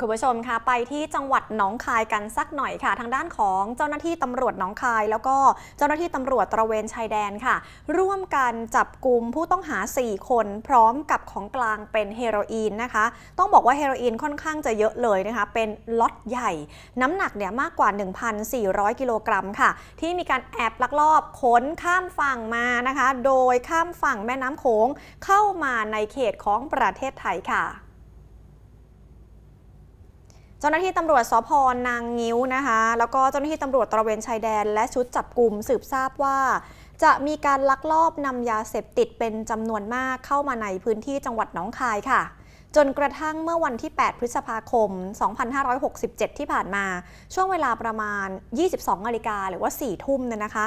คุณผู้ชมคะไปที่จังหวัดหนองคายกันสักหน่อยค่ะ ทางด้านของเจ้าหน้าที่ตำรวจหนองคาย แล้วก็เจ้าหน้าที่ตำรวจตระเวนชายแดนค่ะ ร่วมกันจับกลุ่มผู้ต้องหา 4 คนพร้อมกับของกลางเป็นเฮโรอีนนะคะ ต้องบอกว่าเฮโรอีนค่อนข้างจะเยอะเลยนะคะเป็นล็อตใหญ่ น้ำหนักเนี่ยมากกว่า 1,400กิโลกรัมค่ะ ที่มีการแอบลักลอบขนข้ามฝั่งมานะคะ โดยข้ามฝั่งแม่น้ำโขงเข้ามาในเขตของประเทศไทยค่ะจ้าหน้าที่ตำรวจสพนางงิ้วนะคะ แล้วก็เจ้าหน้าที่ตำรวจตระเวนชายแดน และชุดจับกลุ่มสืบทราบว่า จะมีการลักลอบนำยาเสพติดเป็นจำนวนมากเข้ามาในพื้นที่จังหวัดน้องคายค่ะ จนกระทั่งเมื่อวันที่ 8 พฤษภาคม 2567 ที่ผ่านมา ช่วงเวลาประมาณ 22นาฬิกาหรือว่า 4 ทุ่มเนี่ยนะคะ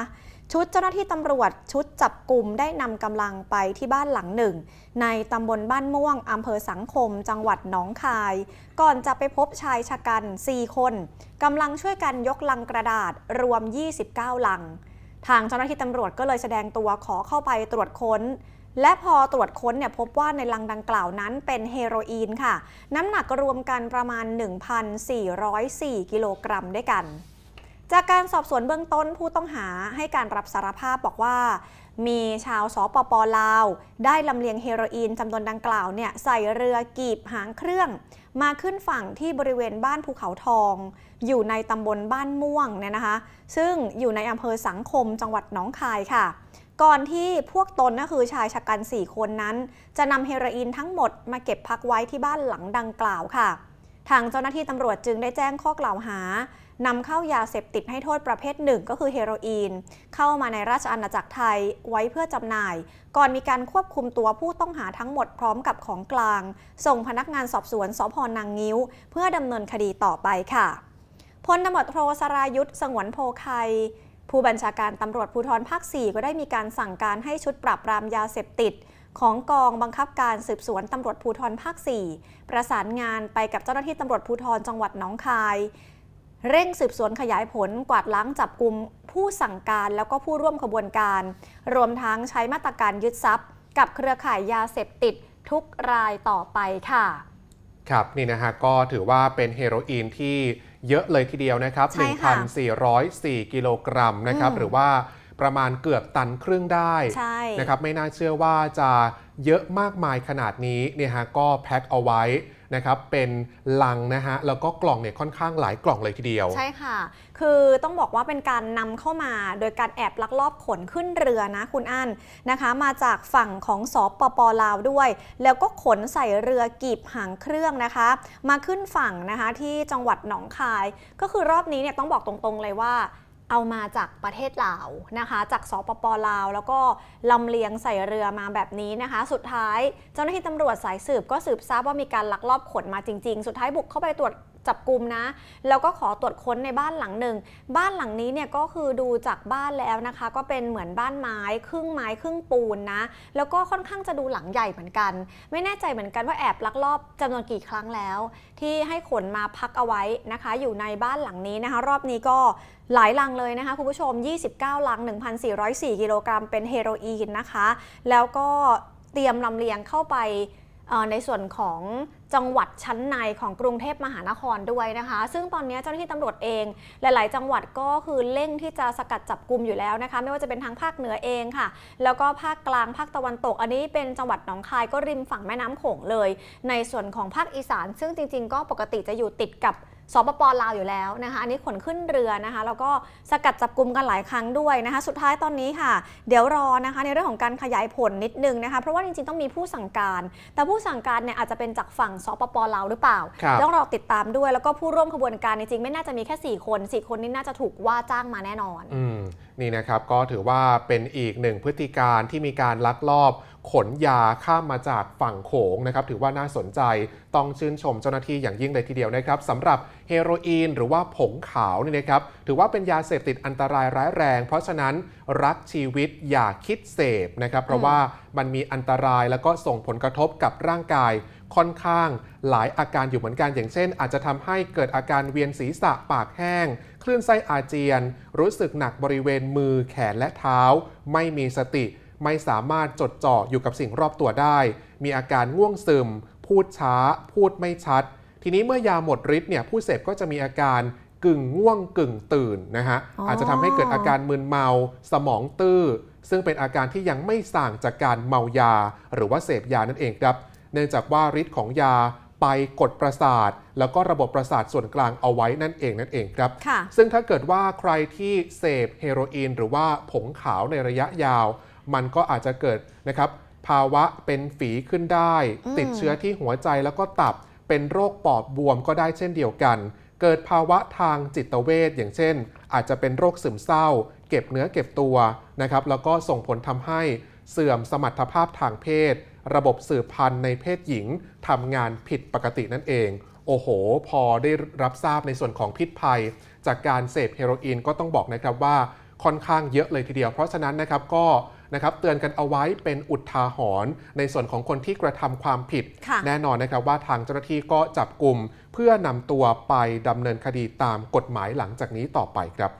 ชุดเจ้าหน้าที่ตำรวจ ชุดจับกลุ่มได้นำกำลังไปที่บ้านหลังหนึ่ง ในตำบลบ้านม่วงอำเภอสังคมจังหวัดหนองคาย ก่อนจะไปพบชายชะกัน4คนกำลังช่วยกันยกลังกระดาษรวม 29 ลัง ทางเจ้าหน้าที่ตำรวจก็เลยแสดงตัวขอเข้าไปตรวจค้น และพอตรวจค้นเนี่ยพบว่าในลังดังกล่าวนั้นเป็นเฮโรอีนค่ะน้ำหนักรวมกันประมาณ 1,404 กิโลกรัม ด้วยกันจากการสอบสวนเบื้องต้นผู้ต้องหาให้การรับสารภาพบอกว่า มีชาวสปปลาว ได้ลำเลียงเฮโรอีนจำนวนดังกล่าวเนี่ยใส่เรือกีบหางเครื่อง มาขึ้นฝั่งที่บริเวณบ้านภูเขาทอง อยู่ในตำบลบ้านม่วงเนี่ยนะคะ ซึ่งอยู่ในอำเภอสังคมจังหวัดหนองคายค่ะ ก่อนที่พวกตนก็คือชายชะกัน 4 คนนั้น จะนำเฮโรอีนทั้งหมดมาเก็บพักไว้ที่บ้านหลังดังกล่าวค่ะทางเจ้าหน้าที่ตำรวจจึงได้แจ้งข้อกล่าวหานำเข้ายาเสพติดให้โทษประเภทหนึ่งก็คือเฮโรอีน เข้ามาในราชอาณาจักรไทยไว้เพื่อจำหน่าย ก่อนมีการควบคุมตัวผู้ต้องหาทั้งหมดพร้อมกับของกลาง ส่งพนักงานสอบสวนสพนางงิ้ว เพื่อดำเนินคดีต่อไปค่ะพลตำรวจโทสรายุทธสงวนโพไคผู้บัญชาการตำรวจภูธรภาค4ก็ได้มีการสั่งการให้ชุดปรับปรามยาเสพติดของกองบังคับการสืบสวนตำรวจภูธรภาค4ประสานงานไปกับเจ้าหน้าที่ตำรวจภูธรจังหวัดหนองคาย เร่งสืบสวนขยายผลกวาดล้างจับกลุ่มผู้สั่งการแล้วก็ผู้ร่วมขบวนการ รวมทั้งใช้มาตรการยึดทรัพย์ กับเครือข่ายยาเสพติดทุกรายต่อไปค่ะ ครับนี่นะฮะ ก็ถือว่าเป็นเฮโรอีนที่เยอะเลยทีเดียวนะครับ 1,404กิโลกรัมนะครับ หรือว่าประมาณเกือบตันครึ่งได้นะครับ ไม่น่าเชื่อว่าจะเยอะมากมายขนาดนี้ เนี่ยฮะ ก็แพ็คเอาไว้นะครับ เป็นลังนะฮะ แล้วก็กล่องเนี่ยค่อนข้างหลายกล่องเลยทีเดียว ใช่ค่ะ คือต้องบอกว่าเป็นการนำเข้ามาโดยการแอบลักลอบขนขึ้นเรือนะคุณอั้นนะคะ มาจากฝั่งของสปปลาวด้วย แล้วก็ขนใส่เรือกีบหางเครื่องนะคะ มาขึ้นฝั่งนะคะที่จังหวัดหนองคาย ก็คือรอบนี้เนี่ยต้องบอกตรงๆเลยว่าเอามาจากประเทศลาวนะคะ จากสปปลาวแล้วก็ลำเลียงใส่เรือมาแบบนี้นะคะ สุดท้ายเจ้าหน้าที่ตำรวจสายสืบก็สืบทราบว่ามีการลักลอบขนมาจริงๆ สุดท้ายบุกเข้าไปตรวจจับกลุ่มนะแล้วก็ขอตรวจค้นในบ้านหลังหนึ่ง บ้านหลังนี้เนี่ยก็คือดูจากบ้านแล้วนะคะ ก็เป็นเหมือนบ้านไม้ ครึ่งไม้ ครึ่งปูนนะแล้วก็ค่อนข้างจะดูหลังใหญ่เหมือนกัน ไม่แน่ใจเหมือนกันว่าแอบลักลอบจำนวนกี่ครั้งแล้ว ที่ให้ขนมาพักเอาไว้นะคะ อยู่ในบ้านหลังนี้นะคะ รอบนี้ก็หลายลังเลยนะคะคุณผู้ชม 29ลัง1,404กิโลกรัมเป็นเฮโรอีนนะคะ แล้วก็เตรียมลำเลียงเข้าไปในส่วนของจังหวัดชั้นในของกรุงเทพมหานครด้วยนะคะ ซึ่งตอนนี้เจ้าหน้าที่ตำรวจเอง หลายๆ จังหวัดก็คือเร่งที่จะสกัดจับกลุ่มอยู่แล้วนะคะไม่ว่าจะเป็นทางภาคเหนือเองค่ะ แล้วก็ภาคกลางภาคตะวันตก อันนี้เป็นจังหวัดหนองคายก็ริมฝั่งแม่น้ำโขงเลย ในส่วนของภาคอีสานซึ่งจริงๆก็ปกติจะอยู่ติดกับสปปลาวอยู่แล้วนะคะ อันนี้ขนขึ้นเรือนะคะแล้วก็สกัดจับกลุ่มกันหลายครั้งด้วยนะคะ สุดท้ายตอนนี้ค่ะ เดี๋ยวรอนะคะ ในเรื่องของการขยายผลนิดนึงนะคะเพราะว่าจริง ๆต้องมีผู้สั่งการ แต่ผู้สั่งการเนี่ยอาจจะเป็นจากฝั่งสปปลาวหรือเปล่าต้องรอติดตามด้วยแล้วก็ผู้ร่วมขบวนการจริงๆไม่น่าจะมีแค่ 4 คน 4 คนนี้น่าจะถูกว่าจ้างมาแน่นอนนี่นะครับก็ถือว่าเป็นอีกหนึ่งพฤติการที่มีการลักลอบ ขนยาข้ามมาจากฝั่งโขงนะครับ ถือว่าน่าสนใจต้องชื่นชมเจ้าหน้าที่อย่างยิ่งเลยทีเดียวนะครับสำหรับเฮโรอีนหรือว่าผงขาวนี่นะครับถือว่าเป็นยาเสพติดอันตรายร้ายแรง เพราะฉะนั้นรักชีวิตอย่าคิดเสพนะครับ เพราะว่ามันมีอันตรายแล้วก็ส่งผลกระทบกับร่างกายค่อนข้าง หลายอาการอยู่เหมือนกันอย่างเช่น อาจจะทำให้เกิดอาการเวียนศีรษะปากแห้งคลื่นไส้อาเจียน รู้สึกหนักบริเวณมือแขนและเท้า ไม่มีสติ ไม่สามารถจดจ่ออยู่กับสิ่งรอบตัวได้ มีอาการง่วงซึม พูดช้าพูดไม่ชัด ทีนี้เมื่อยาหมดฤทธิ์เนี่ยผู้เสพก็จะมีอาการกึ่ง ง่วงกึ่งตื่นนะฮะอาจจะทำให้เกิดอาการมึนเมาสมองตื้อซึ่งเป็นอาการที่ยังไม่ส่างจากการเมายา หรือว่าเสพยานั่นเองครับเนื่องจากว่าฤทธิ์ของยาไปกดประสาทแล้วก็ระบบประสาทส่วนกลางเอาไว้นั่นเองนั่นเองครับซึ่งถ้าเกิดว่าใครที่เสพเฮโรอีน หรือว่าผงขาวในระยะยาว มันก็อาจจะเกิดนะครับ ภาวะเป็นฝีขึ้นได้ ติดเชื้อที่หัวใจแล้วก็ตับเป็นโรคปอดบวมก็ได้เช่นเดียวกัน เกิดภาวะทางจิตเวชอย่างเช่น อาจจะเป็นโรคซึมเศร้า เก็บเนื้อเก็บตัวนะครับแล้วก็ส่งผลทำให้เสื่อมสมรรถภาพทางเพศระบบสืบพันธุ์ในเพศหญิงทำงานผิดปกตินั่นเอง โอ้โห พอได้รับทราบในส่วนของพิษภัย จากการเสพเฮโรอีนก็ต้องบอกนะครับว่าค่อนข้างเยอะเลยทีเดียว เพราะฉะนั้นนะครับก็นะครับเตือนกันเอาไว้เป็นอุทาหรณ์ในส่วนของคนที่กระทำความผิด แน่นอนนะครับว่าทางเจ้าหน้าที่ก็จับกลุ่มเพื่อนำตัวไปดำเนินคดีตามกฎหมายหลังจากนี้ต่อไปครับ